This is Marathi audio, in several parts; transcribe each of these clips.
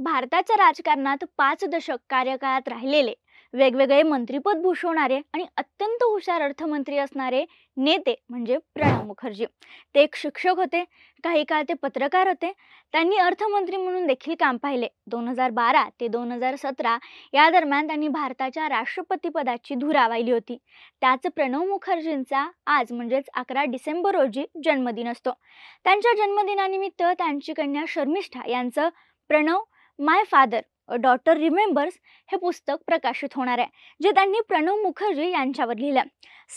भारताच्या राजकारणात पाच दशक कार्यकाळात राहिलेले वेगवेगळे मंत्रीपद भूषवणारे आणि अत्यंत हुशार अर्थमंत्री असणारे नेते म्हणजे प्रणव मुखर्जी ते एक शिक्षक होते काही काळ ते पत्रकार होते त्यांनी अर्थमंत्री म्हणून देखील काम पाहिले दोन हजार बारा ते दोन हजार सतरा या दरम्यान त्यांनी भारताच्या राष्ट्रपतीपदाची धुरा वाहिली होती त्याच प्रणव मुखर्जींचा आज म्हणजेच अकरा डिसेंबर रोजी जन्मदिन असतो त्यांच्या जन्मदिनानिमित्त त्यांची कन्या शर्मिष्ठा यांचं Pranab my father a daughter remembers हे पुस्तक प्रकाशित होणार आहे जे त्यांनी प्रणव मुखर्जी यांच्यावर लिहिलं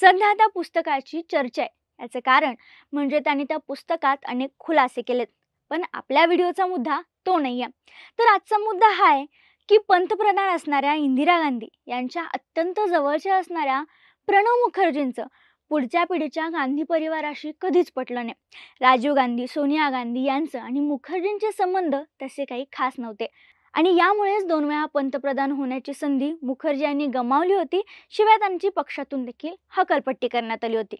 सध्या त्या पुस्तकाची चर्चा आहे याचं कारण म्हणजे त्यांनी त्या पुस्तकात अनेक खुलासे केलेत पण आपल्या व्हिडिओचा मुद्दा तो नाही आहे तर आजचा मुद्दा हा आहे की पंतप्रधान असणाऱ्या इंदिरा गांधी यांच्या अत्यंत जवळच्या असणाऱ्या प्रणव मुखर्जींचं पुढच्या पिढीच्या गांधी परिवाराशी कधीच पटलं नाही राजीव गांधी सोनिया गांधी यांचं आणि मुखर्जींचे संबंध तसे काही खास नव्हते आणि यामुळेच दोन वेळा पंतप्रधान होण्याची संधी मुखर्जी यांनी गमावली होती शिवाय त्यांची पक्षातून देखील हकलपट्टी करण्यात आली होती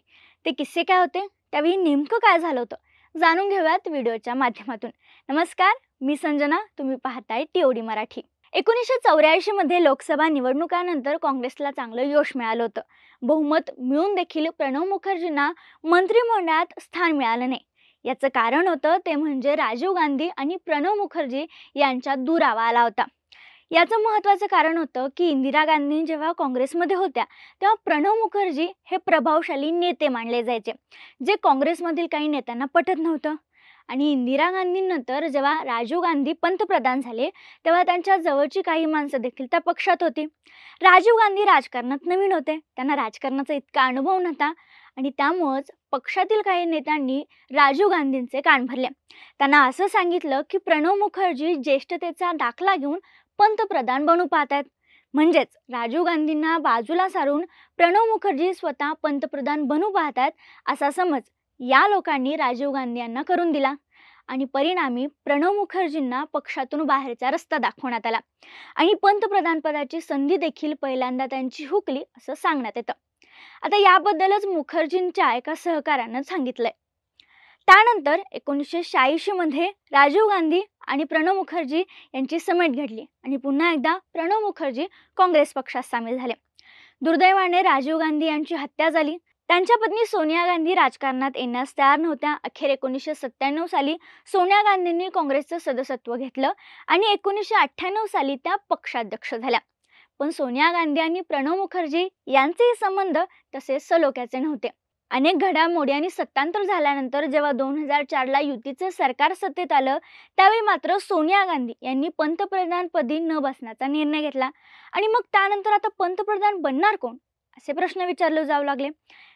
ते किस्से काय होते त्यावेळी नेमकं काय झालं होतं जाणून घेऊयात व्हिडिओच्या माध्यमातून नमस्कार मी संजना तुम्ही पाहताय टी मराठी एकोणीसशे चौऱ्याऐंशीमध्ये लोकसभा निवडणुकानंतर काँग्रेसला चांगलं यश मिळालं होतं बहुमत मिळून देखील प्रणव मुखर्जींना मंत्रिमंडळात स्थान मिळालं नाही याचं कारण होतं ते म्हणजे राजीव गांधी आणि प्रणव मुखर्जी यांच्या दुरावा आला होता याचं महत्त्वाचं कारण होतं की इंदिरा गांधी जेव्हा काँग्रेसमध्ये होत्या तेव्हा प्रणव मुखर्जी हे प्रभावशाली नेते मानले जायचे जे काँग्रेसमधील काही नेत्यांना पटत नव्हतं आणि इंदिरा गांधींनंतर जेव्हा राजीव गांधी पंतप्रधान झाले तेव्हा त्यांच्या जवळची काही माणसं देखील त्या पक्षात होती राजीव गांधी राजकारणात नवीन होते त्यांना राजकारणाचा इतका अनुभव नव्हता आणि त्यामुळंच पक्षातील काही नेत्यांनी राजीव गांधींचे कान भरले त्यांना असं सांगितलं की प्रणव मुखर्जी ज्येष्ठतेचा दाखला घेऊन पंतप्रधान बनू पाहत आहेत म्हणजेच राजीव गांधींना बाजूला सारून प्रणव मुखर्जी स्वतः पंतप्रधान बनू पाहतात असा समज या लोकांनी राजीव गांधी यांना करून दिला आणि परिणामी प्रणव मुखर्जींना पक्षातून बाहेरचा रस्ता दाखवण्यात आला आणि पंतप्रधानपदाची संधी देखील पहिल्यांदा त्यांची हुकली असं सांगण्यात येतं आता याबद्दलच मुखर्जींच्या एका सहकाऱ्यानं सांगितलंय त्यानंतर एकोणीसशे शहाऐंशी मध्ये राजीव गांधी आणि प्रणव मुखर्जी यांची समेट घडली आणि पुन्हा एकदा प्रणव मुखर्जी काँग्रेस पक्षात सामील झाले दुर्दैवाने राजीव गांधी यांची हत्या झाली त्यांच्या पत्नी सोनिया गांधी राजकारणात येण्यास तयार नव्हत्या अखेर एकोणीसशे सत्त्याण्णव साली सोनिया गांधींनी काँग्रेसचं सदस्यत्व घेतलं आणि एकोणीसशे अठ्ठ्याण्णव साली त्या पक्षाध्यक्ष झाल्या पण सोनिया गांधी आणि प्रणव मुखर्जी यांचेही संबंध तसे सलोक्याचे नव्हते अनेक घडामोडी आणि सत्तांतर झाल्यानंतर जेव्हा दोन हजार चारला युतीचं सरकार सत्तेत आलं त्यावेळी मात्र सोनिया गांधी यांनी पंतप्रधानपदी न बसण्याचा निर्णय घेतला आणि मग त्यानंतर आता पंतप्रधान बनणार कोण असे प्रश्न विचारले जाऊ लागले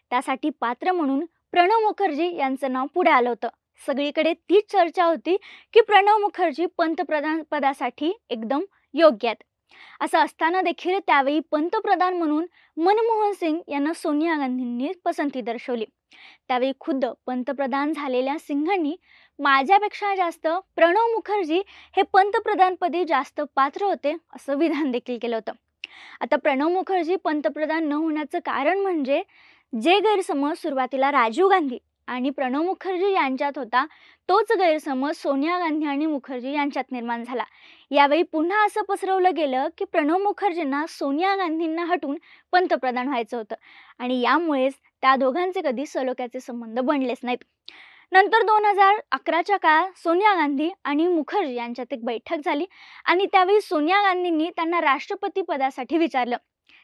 त्यासाठी पात्र म्हणून प्रणव मुखर्जी यांचं नाव पुढे आलं होतं सगळीकडे तीच चर्चा होती की प्रणव मुखर्जी पंतप्रधान पदासाठी एकदम योग्य आहेत असं असताना देखील त्यावेळी पंतप्रधान म्हणून मनमोहन सिंग यांना सोनिया गांधींनी पसंती दर्शवली त्यावेळी खुद्द पंतप्रधान झालेल्या सिंघांनी माझ्यापेक्षा जास्त प्रणव मुखर्जी हे पंतप्रधानपदी जास्त पात्र होते असं विधान देखील केलं होतं आता प्रणव मुखर्जी पंतप्रधान न होण्याचं कारण म्हणजे जे गैरसमज सुरुवातीला राजीव गांधी आणि प्रणव मुखर्जी यांच्यात होता तोच गैरसमज सोनिया गांधी आणि मुखर्जी यांच्यात निर्माण झाला यावेळी पुन्हा असं पसरवलं गेलं की प्रणव मुखर्जींना सोनिया गांधींना हटून पंतप्रधान व्हायचं होतं आणि यामुळेच त्या दोघांचे कधी सलोक्याचे संबंध बनलेच नाहीत नंतर दोन हजार अकराच्या काळात सोनिया गांधी आणि मुखर्जी यांच्यात एक बैठक झाली आणि त्यावेळी सोनिया गांधींनी त्यांना राष्ट्रपती पदासाठी विचारलं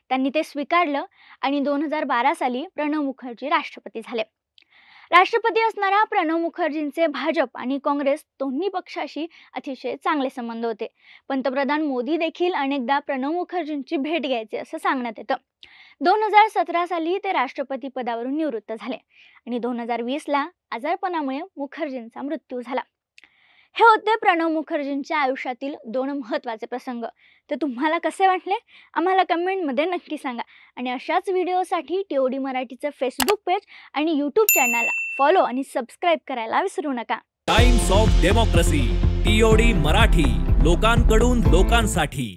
त्यांनी ते स्वीकारलं आणि दोन हजार बारा साली प्रणव मुखर्जी राष्ट्रपती झाले राष्ट्रपती असणारा प्रणव मुखर्जींचे भाजप आणि काँग्रेस दोन्ही पक्षाशी अतिशय चांगले संबंध होते पंतप्रधान मोदी देखील अनेकदा प्रणव मुखर्जींची भेट घ्यायचे असं सांगण्यात येतं दोन हजार सतरा साली ते राष्ट्रपती पदावरून निवृत्त झाले आणि दोन हजार वीसला आजारपणामुळे मुखर्जींचा मृत्यू झाला हे होते प्रणव मुखर्जींच्या आयुष्यातील दोन महत्त्वाचे प्रसंग तर तुम्हाला कसे वाटले आम्हाला कमेंटमध्ये नक्की सांगा आणि अशाच व्हिडिओसाठी टीओडी मराठीचं फेसबुक पेज आणि यूट्यूब चॅनलला फॉलो आणि सबस्क्राईब करायला विसरू नका Times of Democracy TOD Marathi लोकांकडून लोकांसाठी